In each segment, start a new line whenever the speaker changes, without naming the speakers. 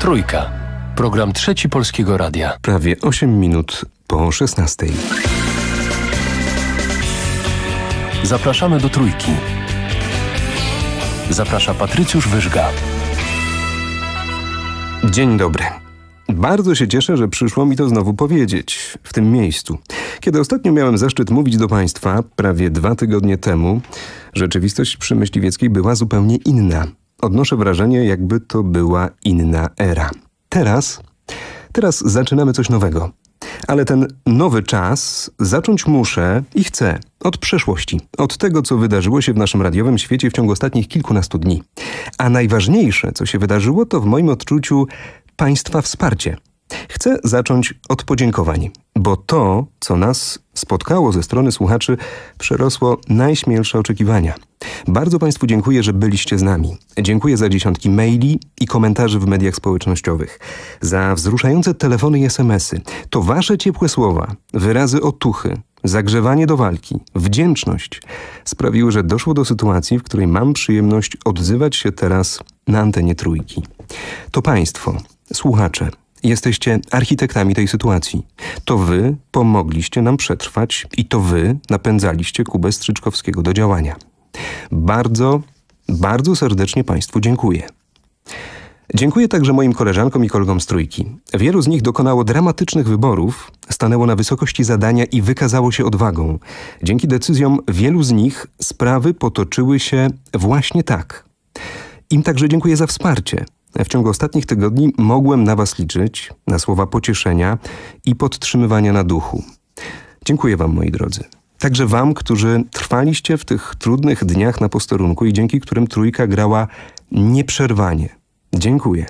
Trójka. Program Trzeci Polskiego Radia. Prawie 8 minut po 16. Zapraszamy do Trójki. Zaprasza Patrycjusz Wyżga. Dzień dobry. Bardzo się cieszę, że przyszło mi to znowu powiedzieć w tym miejscu. Kiedy ostatnio miałem zaszczyt mówić do Państwa, prawie dwa tygodnie temu, rzeczywistość przy Myśliwieckiej była zupełnie inna odnoszę wrażenie, jakby to była inna era. Teraz, teraz zaczynamy coś nowego. Ale ten nowy czas zacząć muszę i chcę od przeszłości, od tego, co wydarzyło się w naszym radiowym świecie w ciągu ostatnich kilkunastu dni. A najważniejsze, co się wydarzyło, to w moim odczuciu państwa wsparcie – Chcę zacząć od podziękowań, bo to, co nas spotkało ze strony słuchaczy, przerosło najśmielsze oczekiwania. Bardzo Państwu dziękuję, że byliście z nami. Dziękuję za dziesiątki maili i komentarzy w mediach społecznościowych, za wzruszające telefony i smsy. To Wasze ciepłe słowa, wyrazy otuchy, zagrzewanie do walki, wdzięczność sprawiły, że doszło do sytuacji, w której mam przyjemność odzywać się teraz na antenie trójki. To Państwo, słuchacze, Jesteście architektami tej sytuacji. To wy pomogliście nam przetrwać i to wy napędzaliście Kubę Strzyczkowskiego do działania. Bardzo, bardzo serdecznie Państwu dziękuję. Dziękuję także moim koleżankom i kolegom z trójki. Wielu z nich dokonało dramatycznych wyborów, stanęło na wysokości zadania i wykazało się odwagą. Dzięki decyzjom wielu z nich sprawy potoczyły się właśnie tak. Im także dziękuję za wsparcie. W ciągu ostatnich tygodni mogłem na Was liczyć, na słowa pocieszenia i podtrzymywania na duchu. Dziękuję Wam, moi drodzy. Także Wam, którzy trwaliście w tych trudnych dniach na posterunku i dzięki którym trójka grała nieprzerwanie. Dziękuję.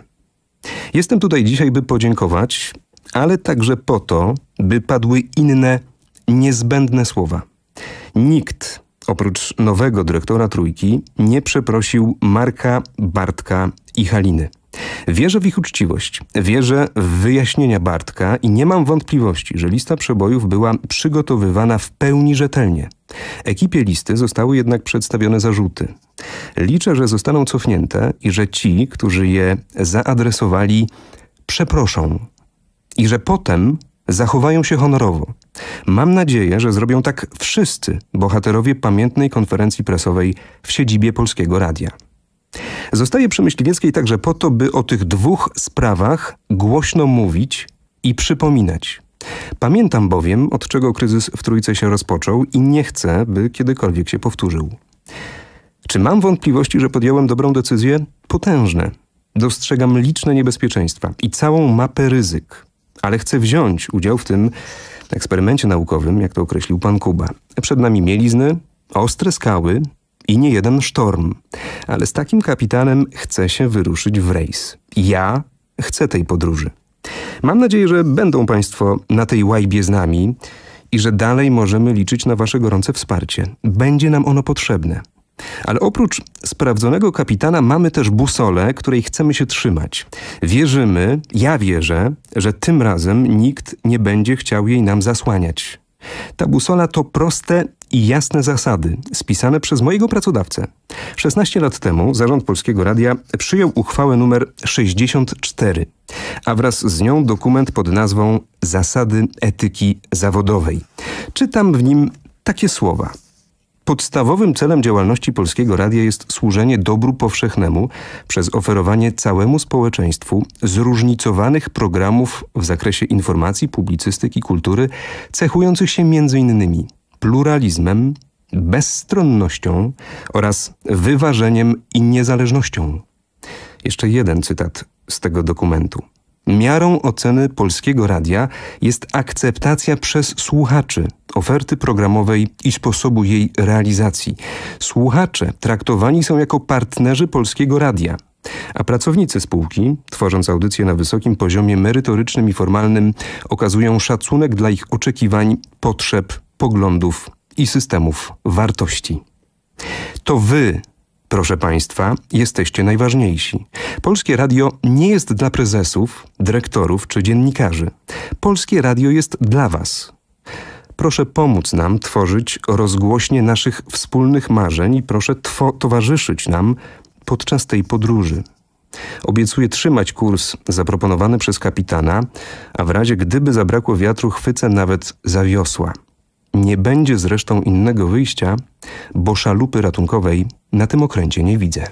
Jestem tutaj dzisiaj, by podziękować, ale także po to, by padły inne niezbędne słowa. Nikt oprócz nowego dyrektora Trójki nie przeprosił Marka, Bartka i Haliny. Wierzę w ich uczciwość, wierzę w wyjaśnienia Bartka i nie mam wątpliwości, że lista przebojów była przygotowywana w pełni rzetelnie. Ekipie listy zostały jednak przedstawione zarzuty. Liczę, że zostaną cofnięte i że ci, którzy je zaadresowali, przeproszą i że potem zachowają się honorowo. Mam nadzieję, że zrobią tak wszyscy bohaterowie pamiętnej konferencji prasowej w siedzibie Polskiego Radia. Zostaje przy Myśliwieckiej także po to, by o tych dwóch sprawach głośno mówić i przypominać. Pamiętam bowiem, od czego kryzys w Trójce się rozpoczął i nie chcę, by kiedykolwiek się powtórzył. Czy mam wątpliwości, że podjąłem dobrą decyzję? Potężne. Dostrzegam liczne niebezpieczeństwa i całą mapę ryzyk ale chcę wziąć udział w tym eksperymencie naukowym, jak to określił pan Kuba. Przed nami mielizny, ostre skały i nie jeden sztorm. Ale z takim kapitanem chcę się wyruszyć w rejs. Ja chcę tej podróży. Mam nadzieję, że będą Państwo na tej łajbie z nami i że dalej możemy liczyć na Wasze gorące wsparcie. Będzie nam ono potrzebne. Ale oprócz sprawdzonego kapitana mamy też busolę, której chcemy się trzymać. Wierzymy, ja wierzę, że tym razem nikt nie będzie chciał jej nam zasłaniać. Ta busola to proste i jasne zasady, spisane przez mojego pracodawcę. 16 lat temu zarząd Polskiego Radia przyjął uchwałę numer 64, a wraz z nią dokument pod nazwą Zasady etyki zawodowej. Czytam w nim takie słowa – Podstawowym celem działalności Polskiego Radia jest służenie dobru powszechnemu przez oferowanie całemu społeczeństwu zróżnicowanych programów w zakresie informacji, publicystyki, kultury, cechujących się m.in. pluralizmem, bezstronnością oraz wyważeniem i niezależnością. Jeszcze jeden cytat z tego dokumentu. Miarą oceny polskiego radia jest akceptacja przez słuchaczy oferty programowej i sposobu jej realizacji. Słuchacze traktowani są jako partnerzy polskiego radia. A pracownicy spółki, tworząc audycje na wysokim poziomie merytorycznym i formalnym, okazują szacunek dla ich oczekiwań, potrzeb, poglądów i systemów wartości. To wy Proszę Państwa, jesteście najważniejsi. Polskie Radio nie jest dla prezesów, dyrektorów czy dziennikarzy. Polskie Radio jest dla Was. Proszę pomóc nam tworzyć rozgłośnie naszych wspólnych marzeń i proszę towarzyszyć nam podczas tej podróży. Obiecuję trzymać kurs zaproponowany przez kapitana, a w razie gdyby zabrakło wiatru, chwycę nawet za wiosła. Nie będzie zresztą innego wyjścia, bo szalupy ratunkowej na tym okręcie nie widzę.